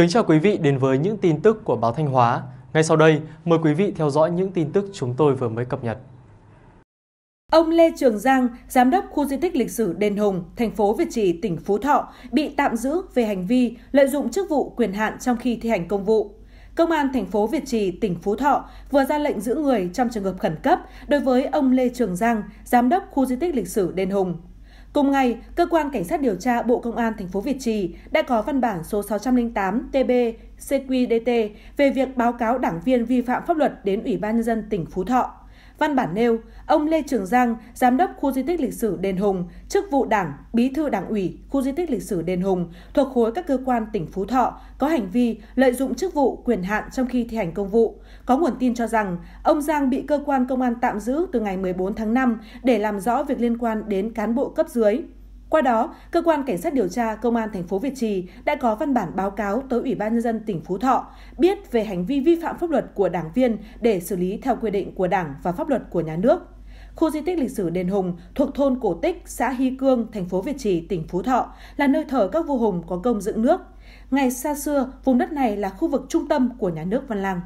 Kính chào quý vị đến với những tin tức của báo Thanh Hóa. Ngay sau đây, mời quý vị theo dõi những tin tức chúng tôi vừa mới cập nhật. Ông Lê Trường Giang, giám đốc khu di tích lịch sử Đền Hùng, thành phố Việt Trì, tỉnh Phú Thọ, bị tạm giữ về hành vi lợi dụng chức vụ quyền hạn trong khi thi hành công vụ. Công an thành phố Việt Trì, tỉnh Phú Thọ vừa ra lệnh giữ người trong trường hợp khẩn cấp đối với ông Lê Trường Giang, giám đốc khu di tích lịch sử Đền Hùng, Cùng ngày, cơ quan cảnh sát điều tra Bộ Công an thành phố Việt Trì đã có văn bản số 608 TB CQDT về việc báo cáo đảng viên vi phạm pháp luật đến Ủy ban nhân dân tỉnh Phú Thọ. Văn bản nêu, ông Lê Trường Giang, giám đốc khu di tích lịch sử Đền Hùng, chức vụ Đảng, bí thư Đảng ủy khu di tích lịch sử Đền Hùng, thuộc khối các cơ quan tỉnh Phú Thọ có hành vi lợi dụng chức vụ quyền hạn trong khi thi hành công vụ. Có nguồn tin cho rằng ông Giang bị cơ quan công an tạm giữ từ ngày 14 tháng 5 để làm rõ việc liên quan đến cán bộ cấp dưới. Qua đó, cơ quan cảnh sát điều tra công an thành phố Việt Trì đã có văn bản báo cáo tới Ủy ban nhân dân tỉnh Phú Thọ biết về hành vi vi phạm pháp luật của đảng viên để xử lý theo quy định của Đảng và pháp luật của nhà nước. Khu di tích lịch sử Đền Hùng thuộc thôn Cổ Tích, xã Hy Cương, thành phố Việt Trì, tỉnh Phú Thọ là nơi thờ các vua hùng có công dựng nước. Ngày xa xưa, vùng đất này là khu vực trung tâm của nhà nước Văn Lang.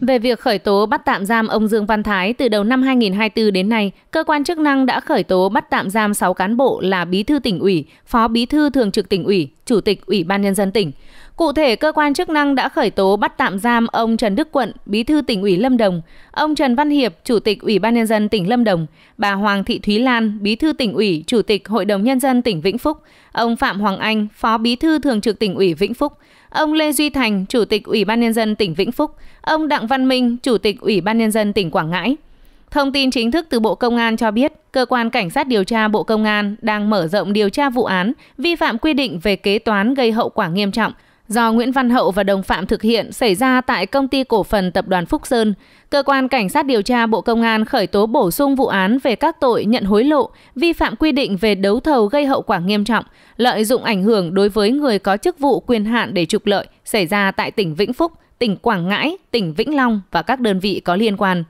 Về việc khởi tố bắt tạm giam ông Dương Văn Thái từ đầu năm 2024 đến nay, cơ quan chức năng đã khởi tố bắt tạm giam 6 cán bộ là Bí thư tỉnh ủy, Phó Bí thư Thường trực tỉnh ủy, Chủ tịch Ủy ban nhân dân tỉnh. Cụ thể, cơ quan chức năng đã khởi tố bắt tạm giam ông Trần Đức Quận, Bí thư tỉnh ủy Lâm Đồng, ông Trần Văn Hiệp, Chủ tịch Ủy ban nhân dân tỉnh Lâm Đồng, bà Hoàng Thị Thúy Lan, Bí thư tỉnh ủy, Chủ tịch Hội đồng nhân dân tỉnh Vĩnh Phúc, ông Phạm Hoàng Anh, Phó Bí thư Thường trực tỉnh ủy Vĩnh Phúc, ông Lê Duy Thành, Chủ tịch Ủy ban Nhân dân tỉnh Vĩnh Phúc, ông Đặng Văn Minh, Chủ tịch Ủy ban Nhân dân tỉnh Quảng Ngãi. Thông tin chính thức từ Bộ Công an cho biết, Cơ quan Cảnh sát điều tra Bộ Công an đang mở rộng điều tra vụ án vi phạm quy định về kế toán gây hậu quả nghiêm trọng – do Nguyễn Văn Hậu và đồng phạm thực hiện xảy ra tại công ty cổ phần tập đoàn Phúc Sơn. Cơ quan Cảnh sát điều tra Bộ Công an khởi tố bổ sung vụ án về các tội nhận hối lộ, vi phạm quy định về đấu thầu gây hậu quả nghiêm trọng, lợi dụng ảnh hưởng đối với người có chức vụ quyền hạn để trục lợi xảy ra tại tỉnh Vĩnh Phúc, tỉnh Quảng Ngãi, tỉnh Vĩnh Long và các đơn vị có liên quan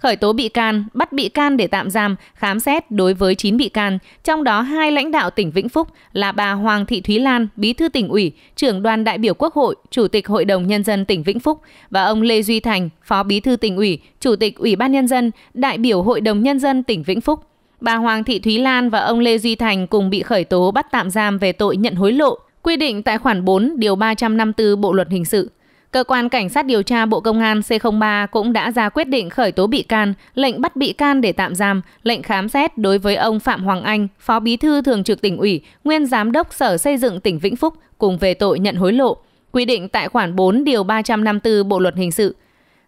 khởi tố bị can, bắt bị can để tạm giam, khám xét đối với 9 bị can, trong đó hai lãnh đạo tỉnh Vĩnh Phúc là bà Hoàng Thị Thúy Lan, Bí thư tỉnh ủy, trưởng đoàn đại biểu Quốc hội, Chủ tịch Hội đồng nhân dân tỉnh Vĩnh Phúc và ông Lê Duy Thành, Phó Bí thư tỉnh ủy, Chủ tịch Ủy ban nhân dân, đại biểu Hội đồng nhân dân tỉnh Vĩnh Phúc. Bà Hoàng Thị Thúy Lan và ông Lê Duy Thành cùng bị khởi tố bắt tạm giam về tội nhận hối lộ, quy định tại khoản 4 điều 354 Bộ luật hình sự. Cơ quan Cảnh sát điều tra Bộ Công an C03 cũng đã ra quyết định khởi tố bị can, lệnh bắt bị can để tạm giam, lệnh khám xét đối với ông Phạm Hoàng Anh, Phó Bí thư Thường trực tỉnh ủy, Nguyên Giám đốc Sở Xây dựng tỉnh Vĩnh Phúc cùng về tội nhận hối lộ, quy định tại khoản 4 điều 354 Bộ luật hình sự.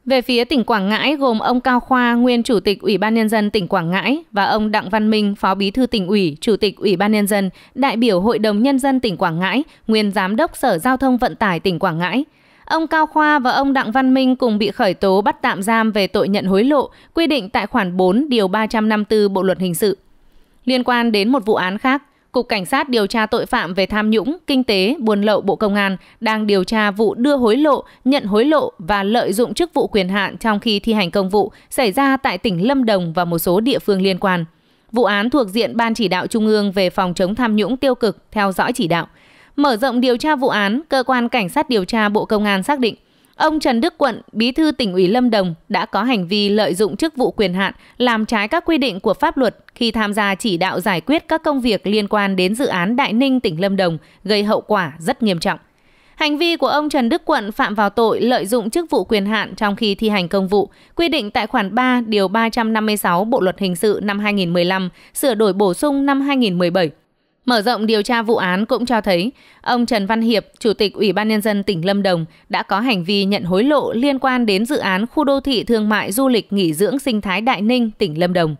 Về phía tỉnh Quảng Ngãi gồm ông Cao Khoa, nguyên chủ tịch Ủy ban nhân dân tỉnh Quảng Ngãi và ông Đặng Văn Minh, phó bí thư tỉnh ủy, chủ tịch Ủy ban nhân dân, đại biểu Hội đồng nhân dân tỉnh Quảng Ngãi, nguyên giám đốc Sở Giao thông Vận tải tỉnh Quảng Ngãi. Ông Cao Khoa và ông Đặng Văn Minh cùng bị khởi tố bắt tạm giam về tội nhận hối lộ, quy định tại khoản 4 điều 354 Bộ luật hình sự. Liên quan đến một vụ án khác, Cục Cảnh sát điều tra tội phạm về tham nhũng, kinh tế, buôn lậu Bộ Công an đang điều tra vụ đưa hối lộ, nhận hối lộ và lợi dụng chức vụ quyền hạn trong khi thi hành công vụ xảy ra tại tỉnh Lâm Đồng và một số địa phương liên quan. Vụ án thuộc diện Ban chỉ đạo Trung ương về phòng chống tham nhũng tiêu cực theo dõi chỉ đạo – Mở rộng điều tra vụ án, cơ quan cảnh sát điều tra Bộ Công an xác định ông Trần Đức Quận, Bí thư tỉnh ủy Lâm Đồng đã có hành vi lợi dụng chức vụ quyền hạn làm trái các quy định của pháp luật khi tham gia chỉ đạo giải quyết các công việc liên quan đến dự án Đại Ninh tỉnh Lâm Đồng gây hậu quả rất nghiêm trọng. Hành vi của ông Trần Đức Quận phạm vào tội lợi dụng chức vụ quyền hạn trong khi thi hành công vụ, quy định tại khoản 3 điều 356 Bộ luật hình sự năm 2015, sửa đổi bổ sung năm 2017 Mở rộng điều tra vụ án cũng cho thấy, ông Trần Văn Hiệp, Chủ tịch Ủy ban Nhân dân tỉnh Lâm Đồng đã có hành vi nhận hối lộ liên quan đến dự án khu đô thị thương mại du lịch nghỉ dưỡng sinh thái Đại Ninh, tỉnh Lâm Đồng.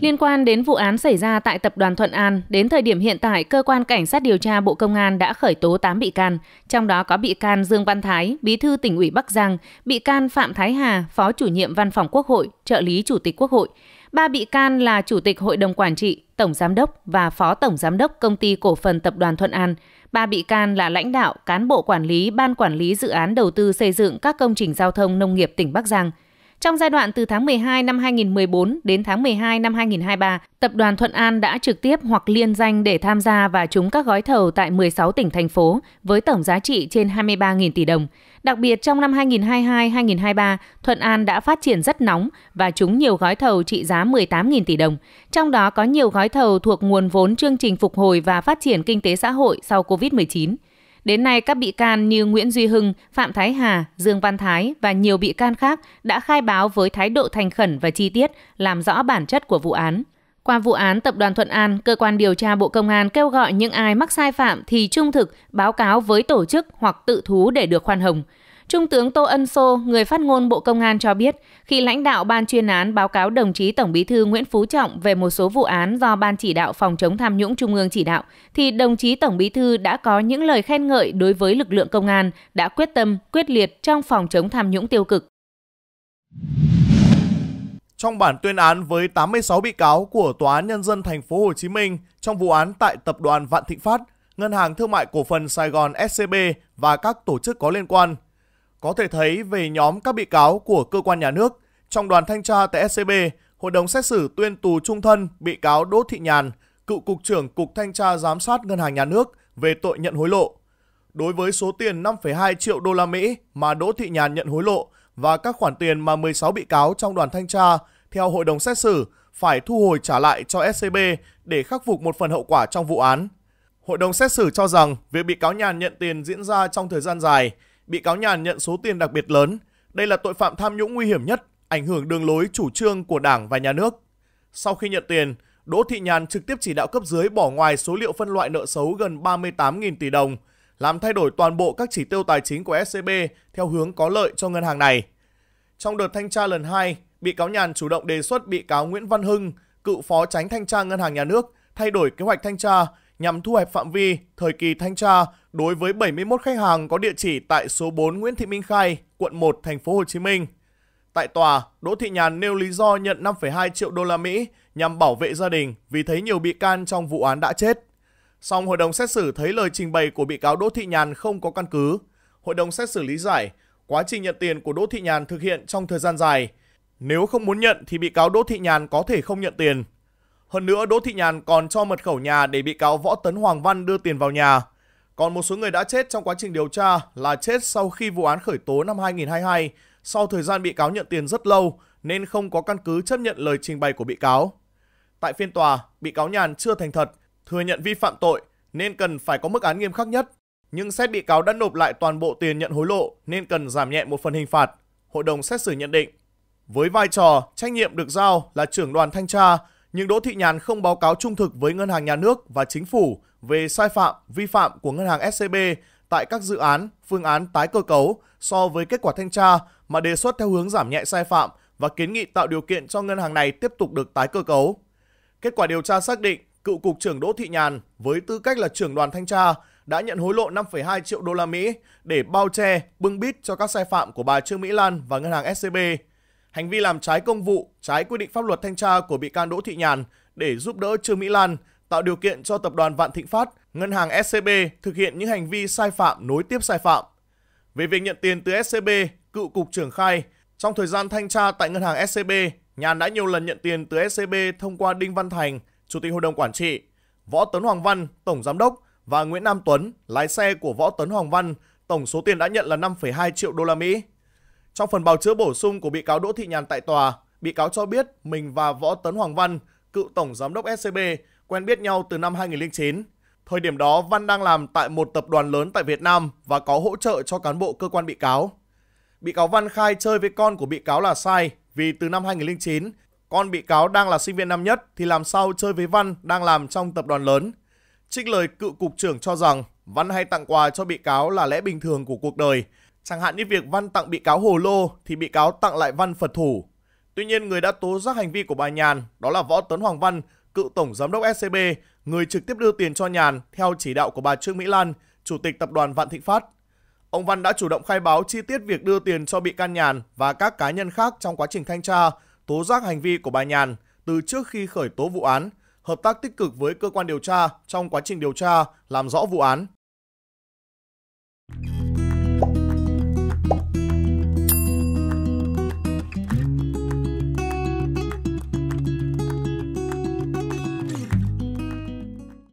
Liên quan đến vụ án xảy ra tại tập đoàn Thuận An, đến thời điểm hiện tại, cơ quan cảnh sát điều tra Bộ Công an đã khởi tố 8 bị can, trong đó có bị can Dương Văn Thái, Bí thư tỉnh ủy Bắc Giang, bị can Phạm Thái Hà, Phó chủ nhiệm Văn phòng Quốc hội, trợ lý Chủ tịch Quốc hội. Ba bị can là Chủ tịch Hội đồng Quản trị, Tổng Giám đốc và Phó Tổng Giám đốc Công ty Cổ phần Tập đoàn Thuận An. Ba bị can là lãnh đạo, cán bộ quản lý, ban quản lý dự án đầu tư xây dựng các công trình giao thông nông nghiệp tỉnh Bắc Giang – trong giai đoạn từ tháng 12 năm 2014 đến tháng 12 năm 2023, Tập đoàn Thuận An đã trực tiếp hoặc liên danh để tham gia và trúng các gói thầu tại 16 tỉnh thành phố với tổng giá trị trên 23.000 tỷ đồng. Đặc biệt trong năm 2022-2023, Thuận An đã phát triển rất nóng và trúng nhiều gói thầu trị giá 18.000 tỷ đồng. Trong đó có nhiều gói thầu thuộc nguồn vốn chương trình phục hồi và phát triển kinh tế xã hội sau COVID-19. Đến nay, các bị can như Nguyễn Duy Hưng, Phạm Thái Hà, Dương Văn Thái và nhiều bị can khác đã khai báo với thái độ thành khẩn và chi tiết, làm rõ bản chất của vụ án. Qua vụ án Tập đoàn Thuận An, cơ quan điều tra Bộ Công an kêu gọi những ai mắc sai phạm thì trung thực báo cáo với tổ chức hoặc tự thú để được khoan hồng. Trung tướng Tô Ân Sô, người phát ngôn Bộ Công an cho biết, khi lãnh đạo ban chuyên án báo cáo đồng chí Tổng Bí thư Nguyễn Phú Trọng về một số vụ án do ban chỉ đạo phòng chống tham nhũng Trung ương chỉ đạo, thì đồng chí Tổng Bí thư đã có những lời khen ngợi đối với lực lượng công an đã quyết tâm, quyết liệt trong phòng chống tham nhũng tiêu cực. Trong bản tuyên án với 86 bị cáo của Tòa án nhân dân thành phố Hồ Chí Minh trong vụ án tại tập đoàn Vạn Thịnh Phát, Ngân hàng Thương mại Cổ phần Sài Gòn SCB và các tổ chức có liên quan – có thể thấy về nhóm các bị cáo của cơ quan nhà nước, trong đoàn thanh tra tại SCB, Hội đồng xét xử tuyên tù trung thân bị cáo Đỗ Thị Nhàn, cựu cục trưởng Cục Thanh tra Giám sát Ngân hàng Nhà nước về tội nhận hối lộ. Đối với số tiền 5,2 triệu đô la Mỹ mà Đỗ Thị Nhàn nhận hối lộ và các khoản tiền mà 16 bị cáo trong đoàn thanh tra theo hội đồng xét xử phải thu hồi trả lại cho SCB để khắc phục một phần hậu quả trong vụ án. Hội đồng xét xử cho rằng việc bị cáo Nhàn nhận tiền diễn ra trong thời gian dài, bị cáo nhàn nhận số tiền đặc biệt lớn. Đây là tội phạm tham nhũng nguy hiểm nhất, ảnh hưởng đường lối chủ trương của Đảng và nhà nước. Sau khi nhận tiền, Đỗ Thị Nhàn trực tiếp chỉ đạo cấp dưới bỏ ngoài số liệu phân loại nợ xấu gần 38.000 tỷ đồng, làm thay đổi toàn bộ các chỉ tiêu tài chính của SCB e theo hướng có lợi cho ngân hàng này. Trong đợt thanh tra lần 2, bị cáo Nhàn chủ động đề xuất bị cáo Nguyễn Văn Hưng, cựu phó tránh thanh tra ngân hàng nhà nước, thay đổi kế hoạch thanh tra nhằm thu hẹp phạm vi thời kỳ thanh tra đối với 71 khách hàng có địa chỉ tại số 4 Nguyễn Thị Minh Khai, quận 1, thành phố Hồ Chí Minh. Tại tòa, Đỗ Thị Nhàn nêu lý do nhận 5,2 triệu đô la Mỹ nhằm bảo vệ gia đình vì thấy nhiều bị can trong vụ án đã chết. Song hội đồng xét xử thấy lời trình bày của bị cáo Đỗ Thị Nhàn không có căn cứ. Hội đồng xét xử lý giải, quá trình nhận tiền của Đỗ Thị Nhàn thực hiện trong thời gian dài. Nếu không muốn nhận thì bị cáo Đỗ Thị Nhàn có thể không nhận tiền, hơn nữa, Đỗ Thị Nhàn còn cho mật khẩu nhà để bị cáo Võ Tấn Hoàng Văn đưa tiền vào nhà. Còn một số người đã chết trong quá trình điều tra là chết sau khi vụ án khởi tố năm 2022, sau thời gian bị cáo nhận tiền rất lâu nên không có căn cứ chấp nhận lời trình bày của bị cáo. Tại phiên tòa, bị cáo Nhàn chưa thành thật, thừa nhận vi phạm tội nên cần phải có mức án nghiêm khắc nhất. Nhưng xét bị cáo đã nộp lại toàn bộ tiền nhận hối lộ nên cần giảm nhẹ một phần hình phạt, hội đồng xét xử nhận định. Với vai trò, trách nhiệm được giao là trưởng đoàn thanh tra, nhưng Đỗ Thị Nhàn không báo cáo trung thực với Ngân hàng Nhà nước và Chính phủ về sai phạm, vi phạm của Ngân hàng SCB tại các dự án, phương án tái cơ cấu so với kết quả thanh tra mà đề xuất theo hướng giảm nhẹ sai phạm và kiến nghị tạo điều kiện cho ngân hàng này tiếp tục được tái cơ cấu. Kết quả điều tra xác định cựu cục trưởng Đỗ Thị Nhàn với tư cách là trưởng đoàn thanh tra đã nhận hối lộ 5,2 triệu đô la Mỹ để bao che, bưng bít cho các sai phạm của bà Trương Mỹ Lan và ngân hàng SCB hành vi làm trái công vụ, trái quy định pháp luật thanh tra của bị can Đỗ Thị Nhàn để giúp đỡ Trương Mỹ Lan, tạo điều kiện cho tập đoàn Vạn Thịnh Phát, ngân hàng SCB thực hiện những hành vi sai phạm nối tiếp sai phạm. Về việc nhận tiền từ SCB, cựu cục trưởng khai, trong thời gian thanh tra tại ngân hàng SCB, Nhàn đã nhiều lần nhận tiền từ SCB thông qua Đinh Văn Thành, Chủ tịch Hội đồng Quản trị, Võ Tấn Hoàng Văn, Tổng Giám đốc và Nguyễn Nam Tuấn, lái xe của Võ Tấn Hoàng Văn, tổng số tiền đã nhận là 5,2 triệu đô la Mỹ. Trong phần bào chữa bổ sung của bị cáo Đỗ Thị Nhàn tại tòa, bị cáo cho biết mình và Võ Tấn Hoàng Văn, cựu tổng giám đốc SCB, quen biết nhau từ năm 2009. Thời điểm đó, Văn đang làm tại một tập đoàn lớn tại Việt Nam và có hỗ trợ cho cán bộ cơ quan bị cáo. Bị cáo Văn khai chơi với con của bị cáo là sai vì từ năm 2009, con bị cáo đang là sinh viên năm nhất thì làm sao chơi với Văn đang làm trong tập đoàn lớn. Trích lời cựu cục trưởng cho rằng Văn hay tặng quà cho bị cáo là lẽ bình thường của cuộc đời – Chẳng hạn như việc Văn tặng bị cáo Hồ Lô thì bị cáo tặng lại Văn Phật Thủ. Tuy nhiên, người đã tố giác hành vi của bà Nhàn đó là Võ Tấn Hoàng Văn, cựu tổng giám đốc SCB, người trực tiếp đưa tiền cho Nhàn theo chỉ đạo của bà Trương Mỹ Lan, chủ tịch tập đoàn Vạn Thịnh Phát. Ông Văn đã chủ động khai báo chi tiết việc đưa tiền cho bị can Nhàn và các cá nhân khác trong quá trình thanh tra, tố giác hành vi của bà Nhàn từ trước khi khởi tố vụ án, hợp tác tích cực với cơ quan điều tra trong quá trình điều tra, làm rõ vụ án.